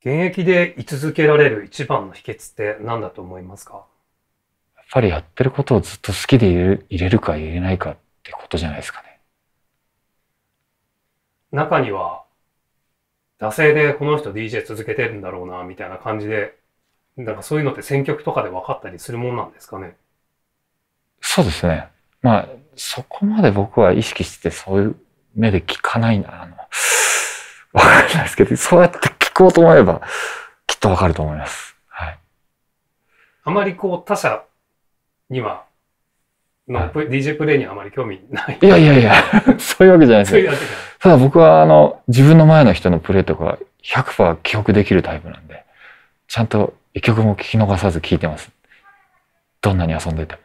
現役で居続けられる一番の秘訣って何だと思いますかやっぱりやってることをずっと好きでいれるか入れないかってことじゃないですかね。中には、惰性でこの人 DJ 続けてるんだろうな、みたいな感じで、なんかそういうのって選曲とかで分かったりするもんなんですかね。そうですね。まあ、そこまで僕は意識してそういう目で聞かないな、あの、わかんないですけど、そうやって聞こうと思えば、きっとわかると思います。はい。あまりこう、他者には、まあ、DJ プレイにあまり興味ない。いやいやいや、そういうわけじゃないですよ。ただ僕は、あの、自分の前の人のプレイとか100%記憶できるタイプなんで、ちゃんと一曲も聞き逃さず聞いてます。どんなに遊んでても。